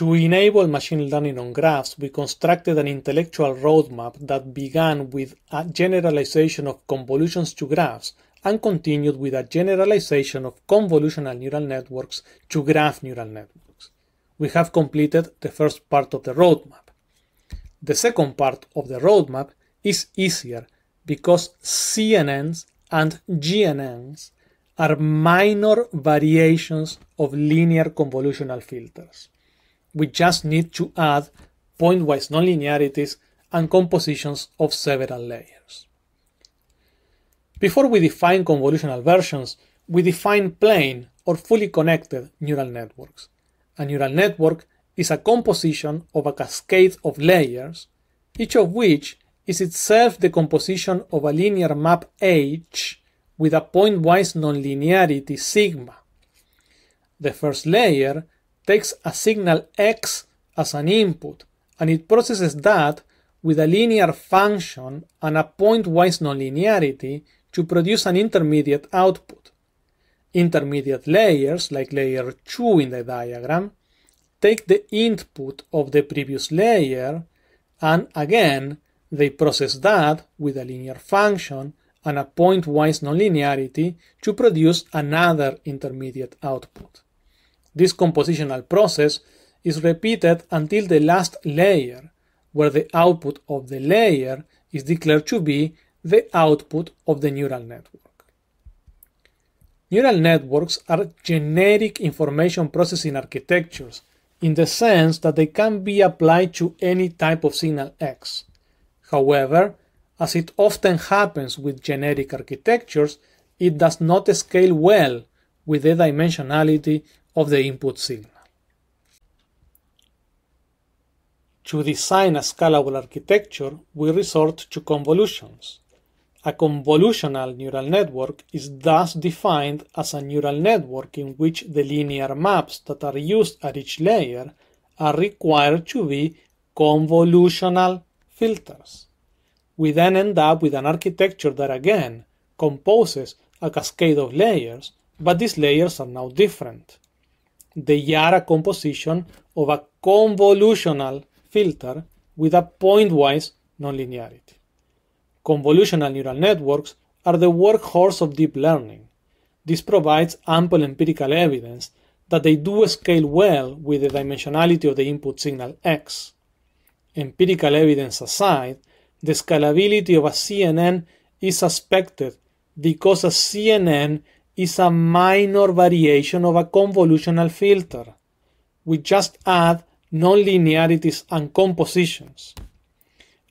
To enable machine learning on graphs, we constructed an intellectual roadmap that began with a generalization of convolutions to graphs and continued with a generalization of convolutional neural networks to graph neural networks. We have completed the first part of the roadmap. The second part of the roadmap is easier because CNNs and GNNs are minor variations of linear convolutional filters we just need to add pointwise nonlinearities and compositions of several layers. Before we define convolutional versions, we define plane or fully connected neural networks. A neural network is a composition of a cascade of layers, each of which is itself the composition of a linear map H with a pointwise nonlinearity sigma. The first layer takes a signal x as an input, and it processes that with a linear function and a pointwise nonlinearity to produce an intermediate output. Intermediate layers, like layer 2 in the diagram, take the input of the previous layer and again they process that with a linear function and a pointwise nonlinearity to produce another intermediate output. This compositional process is repeated until the last layer, where the output of the layer is declared to be the output of the neural network. Neural networks are generic information processing architectures in the sense that they can be applied to any type of signal X. However, as it often happens with generic architectures, it does not scale well with the dimensionality of the input signal. To design a scalable architecture, we resort to convolutions. A convolutional neural network is thus defined as a neural network in which the linear maps that are used at each layer are required to be convolutional filters. We then end up with an architecture that again composes a cascade of layers but these layers are now different. They are a composition of a convolutional filter with a pointwise nonlinearity. Convolutional neural networks are the workhorse of deep learning. This provides ample empirical evidence that they do scale well with the dimensionality of the input signal x. Empirical evidence aside, the scalability of a CNN is suspected because a CNN is a minor variation of a convolutional filter. We just add nonlinearities and compositions.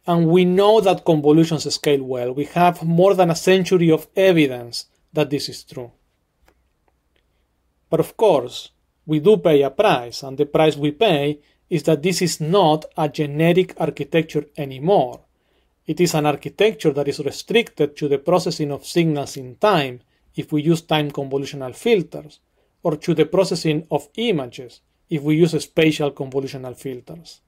And we know that convolutions scale well. We have more than a century of evidence that this is true. But of course, we do pay a price, and the price we pay is that this is not a generic architecture anymore. It is an architecture that is restricted to the processing of signals in time if we use time convolutional filters, or to the processing of images if we use spatial convolutional filters.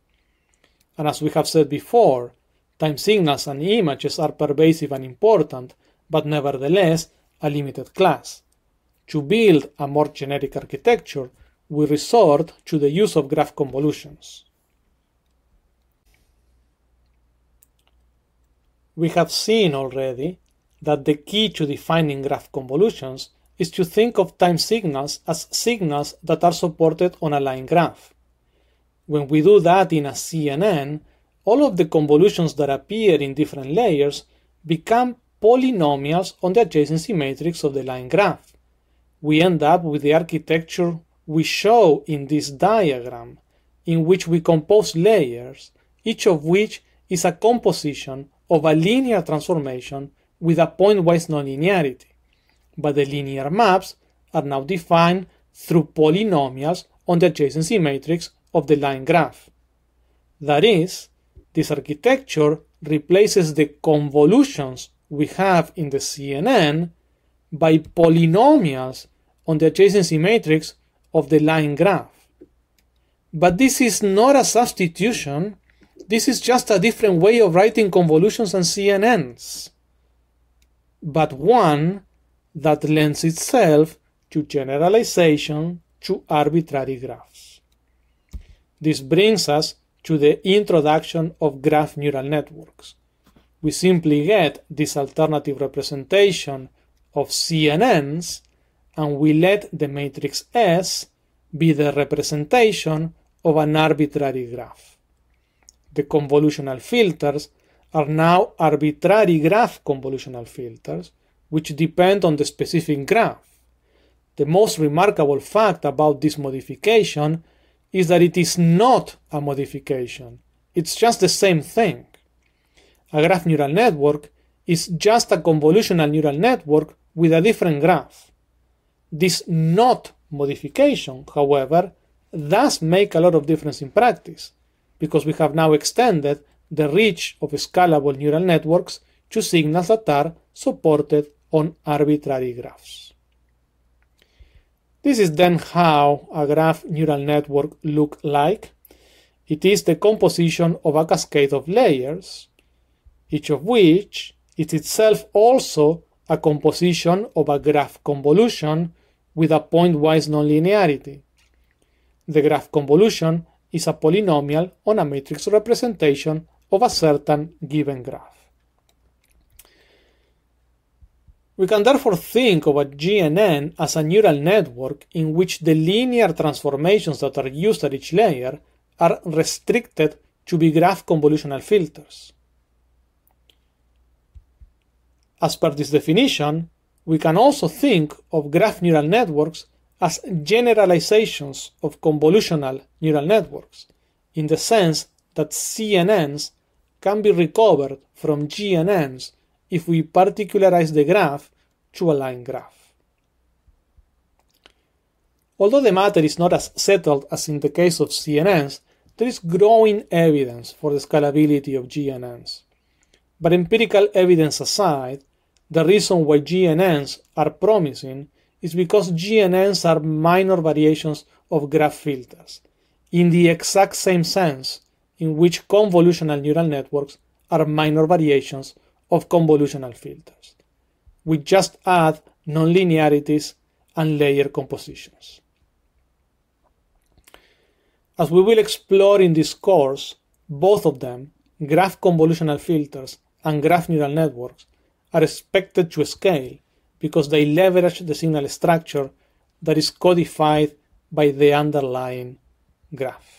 And as we have said before, time signals and images are pervasive and important, but nevertheless a limited class. To build a more generic architecture, we resort to the use of graph convolutions. We have seen already that the key to defining graph convolutions is to think of time signals as signals that are supported on a line graph. When we do that in a CNN, all of the convolutions that appear in different layers become polynomials on the adjacency matrix of the line graph. We end up with the architecture we show in this diagram, in which we compose layers, each of which is a composition of a linear transformation with a pointwise nonlinearity, but the linear maps are now defined through polynomials on the adjacency matrix of the line graph. That is, this architecture replaces the convolutions we have in the CNN by polynomials on the adjacency matrix of the line graph. But this is not a substitution, this is just a different way of writing convolutions and CNNs but one that lends itself to generalization to arbitrary graphs. This brings us to the introduction of graph neural networks. We simply get this alternative representation of CNNs and we let the matrix S be the representation of an arbitrary graph. The convolutional filters are now arbitrary graph convolutional filters, which depend on the specific graph. The most remarkable fact about this modification is that it is not a modification, it's just the same thing. A graph neural network is just a convolutional neural network with a different graph. This not modification, however, does make a lot of difference in practice, because we have now extended the reach of scalable neural networks to signals that are supported on arbitrary graphs. This is then how a graph neural network look like. It is the composition of a cascade of layers, each of which is itself also a composition of a graph convolution with a pointwise nonlinearity. The graph convolution is a polynomial on a matrix representation of a certain given graph. We can therefore think of a GNN as a neural network in which the linear transformations that are used at each layer are restricted to be graph convolutional filters. As per this definition, we can also think of graph neural networks as generalizations of convolutional neural networks, in the sense that CNNs can be recovered from GNNs if we particularize the graph to a line graph. Although the matter is not as settled as in the case of CNNs, there is growing evidence for the scalability of GNNs. But empirical evidence aside, the reason why GNNs are promising is because GNNs are minor variations of graph filters, in the exact same sense in which convolutional neural networks are minor variations of convolutional filters. We just add nonlinearities and layer compositions. As we will explore in this course, both of them, graph convolutional filters and graph neural networks, are expected to scale because they leverage the signal structure that is codified by the underlying graph.